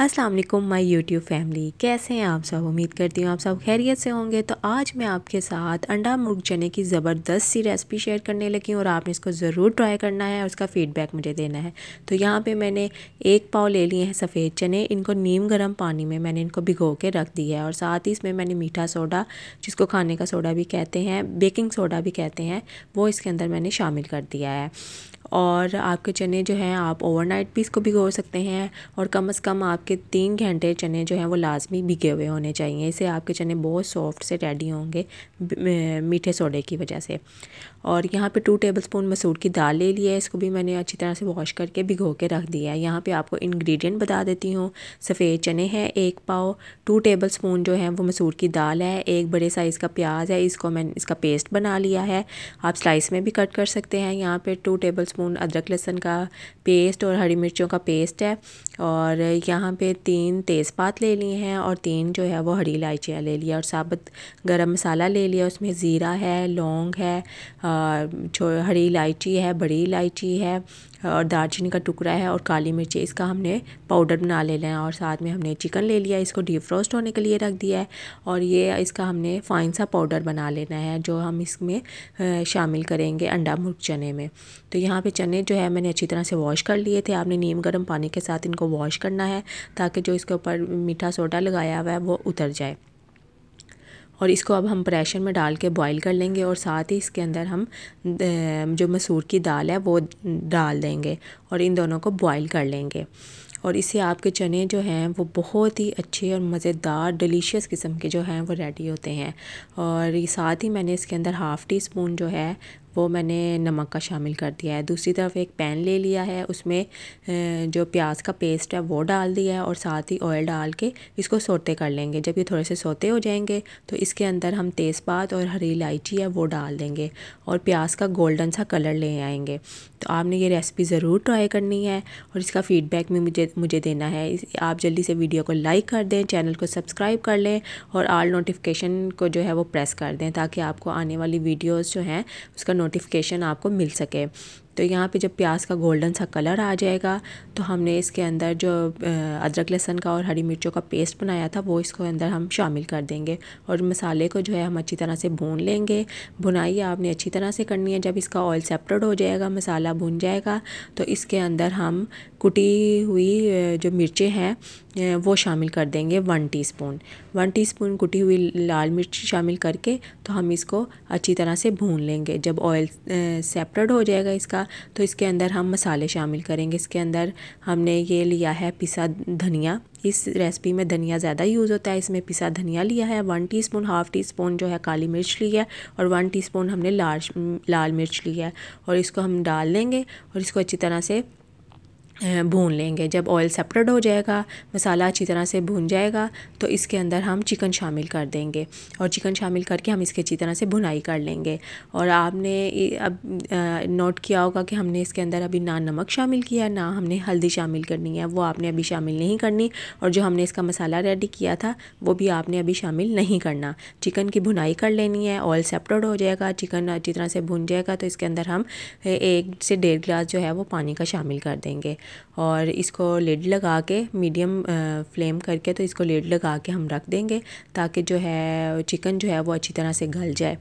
अस्सलाम वालेकुम my YouTube family कैसे हैं आप सब उम्मीद करती हूँ आप सब खैरियत से होंगे तो आज मैं आपके साथ अंडा मुर्ग चने की ज़बरदस्त सी रेसिपी शेयर करने लगी हूँ और आपने इसको ज़रूर ट्राई करना है और उसका फ़ीडबैक मुझे देना है तो यहाँ पे मैंने एक पाव ले लिए हैं सफ़ेद चने इनको नीम गर्म पानी में मैंने इनको भिगो के रख दी है और साथ ही इसमें मैंने मीठा सोडा जिसको खाने का सोडा भी कहते हैं बेकिंग सोडा भी कहते हैं वो इसके अंदर मैंने शामिल कर दिया है और आपके चने जो हैं आप ओवरनाइट भी इसको भिगो सकते हैं और कम से कम आपके तीन घंटे चने जो हैं वो लाजमी भिगे हुए होने चाहिए इससे आपके चने बहुत सॉफ्ट से रेडी होंगे मीठे सोडे की वजह से और यहाँ पे टू टेबलस्पून मसूर की दाल ले ली है इसको भी मैंने अच्छी तरह से वॉश करके भिगो के रख दिया है यहाँ पे आपको इंग्रेडिएंट बता देती हूँ सफ़ेद चने हैं एक पाव टू टेबलस्पून जो है वो मसूर की दाल है एक बड़े साइज़ का प्याज है इसको मैंने इसका पेस्ट बना लिया है आप स्लाइस में भी कट कर सकते हैं यहाँ पर टू टेबल स्पून अदरक लहसुन का पेस्ट और हरी मिर्चों का पेस्ट है और यहाँ पर तीन तेज़पात ले लिए हैं और तीन जो है वो हरी इलायचियाँ ले लिया और साबुत गर्म मसाला ले लिया उसमें ज़ीरा है लौंग है हरी इलायची है बड़ी इलायची है और दालचीनी का टुकड़ा है और काली मिर्ची इसका हमने पाउडर बना ले लेना है और साथ में हमने चिकन ले लिया इसको डीप रोस्ट होने के लिए रख दिया है और ये इसका हमने फ़ाइन सा पाउडर बना लेना है जो हम इसमें शामिल करेंगे अंडा मुर्ग चने में तो यहाँ पे चने जो है मैंने अच्छी तरह से वॉश कर लिए थे आपने नीम गर्म पानी के साथ इनको वॉश करना है ताकि जो इसके ऊपर मीठा सोडा लगाया हुआ है वो उतर जाए और इसको अब हम प्रेशर में डाल के बॉईल कर लेंगे और साथ ही इसके अंदर हम जो मसूर की दाल है वो डाल देंगे और इन दोनों को बॉईल कर लेंगे और इससे आपके चने जो हैं वो बहुत ही अच्छे और मज़ेदार डिलीशियस किस्म के जो हैं वो रेडी होते हैं और साथ ही मैंने इसके अंदर हाफ़ टी स्पून जो है वो मैंने नमक का शामिल कर दिया है दूसरी तरफ एक पैन ले लिया है उसमें जो प्याज का पेस्ट है वो डाल दिया है और साथ ही ऑयल डाल के इसको सोते कर लेंगे जब ये थोड़े से सोते हो जाएंगे तो इसके अंदर हम तेज़पात और हरी इलायची है वो डाल देंगे और प्याज का गोल्डन सा कलर ले आएंगे तो आपने ये रेसिपी ज़रूर ट्राई करनी है और इसका फ़ीडबैक भी मुझे मुझे देना है आप जल्दी से वीडियो को लाइक कर दें चैनल को सब्सक्राइब कर लें और आल नोटिफिकेशन को जो है वो प्रेस कर दें ताकि आपको आने वाली वीडियोज़ जो हैं उसका नोटिफिकेशन आपको मिल सके तो यहाँ पे जब प्याज का गोल्डन सा कलर आ जाएगा तो हमने इसके अंदर जो अदरक लहसन का और हरी मिर्चों का पेस्ट बनाया था वो इसको अंदर हम शामिल कर देंगे और मसाले को जो है हम अच्छी तरह से भून लेंगे भुनाई आपने अच्छी तरह से करनी है जब इसका ऑयल सेपरेट हो जाएगा मसाला भुन जाएगा तो इसके अंदर हम कुटी हुई जो मिर्चें हैं वो शामिल कर देंगे one teaspoon one teaspoon कुटी हुई लाल मिर्च शामिल करके तो हम इसको अच्छी तरह से भून लेंगे जब ऑयल सेपरेट हो जाएगा इसका जाएगा तो इसके अंदर हम मसाले शामिल करेंगे इसके अंदर हमने ये लिया है पिसा धनिया इस रेसिपी में धनिया ज़्यादा यूज़ होता है इसमें पिसा धनिया लिया है one teaspoon half teaspoon जो है काली मिर्च ली है और वन टीस्पून हमने लाल लाल मिर्च ली है और इसको हम डाल लेंगे और इसको अच्छी तरह से भून लेंगे जब ऑयल सेपरेट हो जाएगा मसाला अच्छी तरह से भून जाएगा तो इसके अंदर हम चिकन शामिल कर देंगे और चिकन शामिल करके हम इसके अच्छी तरह से भुनाई कर लेंगे और आपने अब नोट किया होगा कि हमने इसके अंदर अभी ना नमक शामिल किया ना हमने हल्दी शामिल करनी है वो आपने अभी शामिल नहीं करनी और जो हमने इसका मसाला रेडी किया था वो भी आपने अभी शामिल नहीं करना चिकन की भुनाई कर लेनी है ऑयल सेपरेट हो जाएगा चिकन अच्छी तरह से भुन जाएगा तो इसके अंदर हम एक से डेढ़ गिलास जो है वो पानी का शामिल कर देंगे और इसको लेड लगा के मीडियम फ्लेम करके तो इसको लेड लगा के हम रख देंगे ताकि जो है चिकन जो है वो अच्छी तरह से गल जाए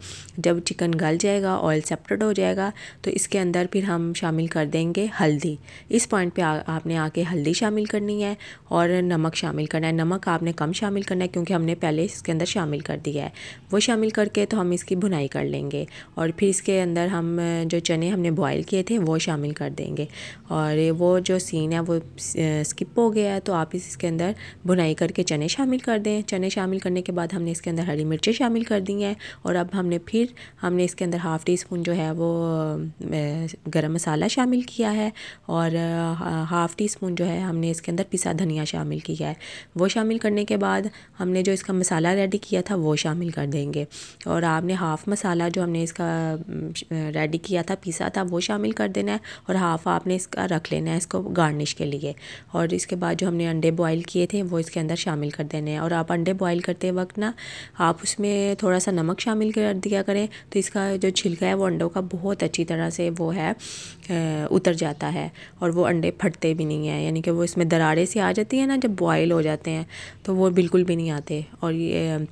जब चिकन गल जाएगा ऑयल सेपरेट हो जाएगा तो इसके अंदर फिर हम शामिल कर देंगे हल्दी इस पॉइंट पे आ, आपने आके हल्दी शामिल करनी है और नमक शामिल करना है नमक आपने कम शामिल करना है क्योंकि हमने पहले इसके अंदर शामिल कर दिया है वो शामिल करके तो हम इसकी भुनाई कर लेंगे और फिर इसके अंदर हम जो चने हमने बॉयल किए थे वो शामिल कर देंगे और वो जो जो सीन है वो स्किप हो गया है तो आप इस इसके अंदर बुनाई करके चने शामिल कर दें चने शामिल करने के बाद हमने इसके अंदर हरी मिर्चें शामिल कर दी हैं और अब हमने फिर हमने इसके अंदर हाफ़ टी स्पून जो है वो गरम मसाला शामिल किया है और हाफ़ टी स्पून जो है हमने इसके अंदर पिसा धनिया शामिल किया है वो शामिल करने के बाद हमने जो इसका मसाला रेडी किया था वो शामिल कर देंगे और आपने हाफ़ मसाला जो हमने इसका रेडी किया था पिसा था वो शामिल कर देना है और हाफ़ आपने इसका रख लेना है इसको गार्निश के लिए और इसके बाद जो हमने अंडे बॉईल किए थे वो इसके अंदर शामिल कर देने हैं और आप अंडे बॉईल करते वक्त ना आप उसमें थोड़ा सा नमक शामिल कर दिया करें तो इसका जो छिलका है वो अंडों का बहुत अच्छी तरह से वो है उतर जाता है और वो अंडे फटते भी नहीं हैं यानी कि वो इसमें दरारे सी आ जाती है ना जब बॉयल हो जाते हैं तो वो बिल्कुल भी नहीं आते और ये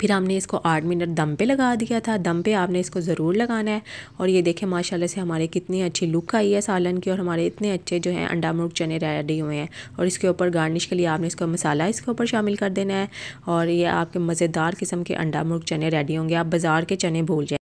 फिर हमने इसको आठ मिनट दम पे लगा दिया था दम पे आपने इसको ज़रूर लगाना है और ये देखें माशाल्लाह से हमारे कितनी अच्छी लुक आई है सालन की और हमारे इतने अच्छे जो हैं अंडा मुर्ग चने रेडी हुए हैं और इसके ऊपर गार्निश के लिए आपने इसको मसाला इसके ऊपर शामिल कर देना है और ये आपके मज़ेदार किस्म के अंडा मुर्ग चने रेडी होंगे आप बाज़ार के चने भूल जाए